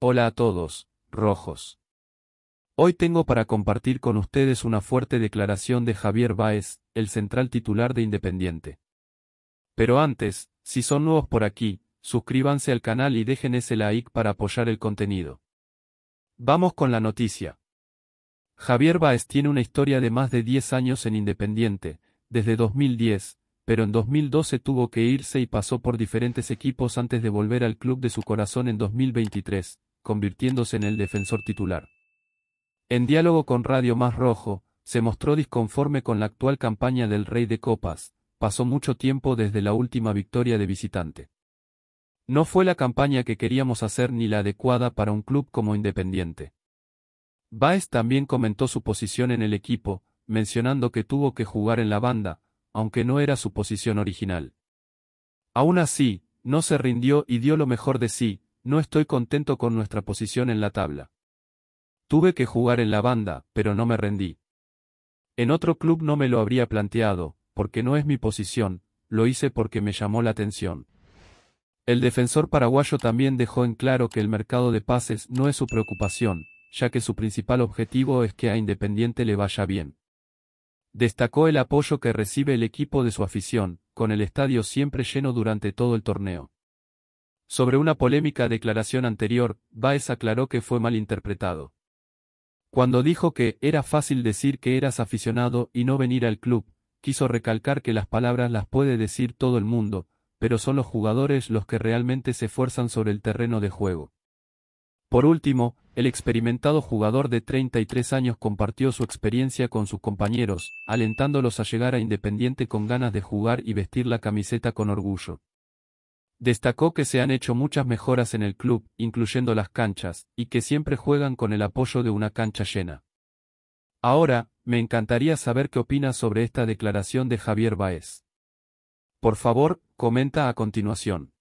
Hola a todos, rojos. Hoy tengo para compartir con ustedes una fuerte declaración de Javier Báez, el central titular de Independiente. Pero antes, si son nuevos por aquí, suscríbanse al canal y dejen ese like para apoyar el contenido. Vamos con la noticia. Javier Báez tiene una historia de más de 10 años en Independiente, desde 2010, pero en 2012 tuvo que irse y pasó por diferentes equipos antes de volver al club de su corazón en 2023, convirtiéndose en el defensor titular. En diálogo con Radio Más Rojo, se mostró disconforme con la actual campaña del Rey de Copas, pasó mucho tiempo desde la última victoria de visitante. No fue la campaña que queríamos hacer ni la adecuada para un club como Independiente. Baez también comentó su posición en el equipo, mencionando que tuvo que jugar en la banda, aunque no era su posición original. Aún así, no se rindió y dio lo mejor de sí, no estoy contento con nuestra posición en la tabla. Tuve que jugar en la banda, pero no me rendí. En otro club no me lo habría planteado, porque no es mi posición, lo hice porque me llamó la atención. El defensor paraguayo también dejó en claro que el mercado de pases no es su preocupación, ya que su principal objetivo es que a Independiente le vaya bien. Destacó el apoyo que recibe el equipo de su afición, con el estadio siempre lleno durante todo el torneo. Sobre una polémica declaración anterior, Baez aclaró que fue malinterpretado. Cuando dijo que era fácil decir que eras aficionado y no venir al club, quiso recalcar que las palabras las puede decir todo el mundo, pero son los jugadores los que realmente se esfuerzan sobre el terreno de juego. Por último, el experimentado jugador de 33 años compartió su experiencia con sus compañeros, alentándolos a llegar a Independiente con ganas de jugar y vestir la camiseta con orgullo. Destacó que se han hecho muchas mejoras en el club, incluyendo las canchas, y que siempre juegan con el apoyo de una cancha llena. Ahora, me encantaría saber qué opinas sobre esta declaración de Javier Baez. Por favor, comenta a continuación.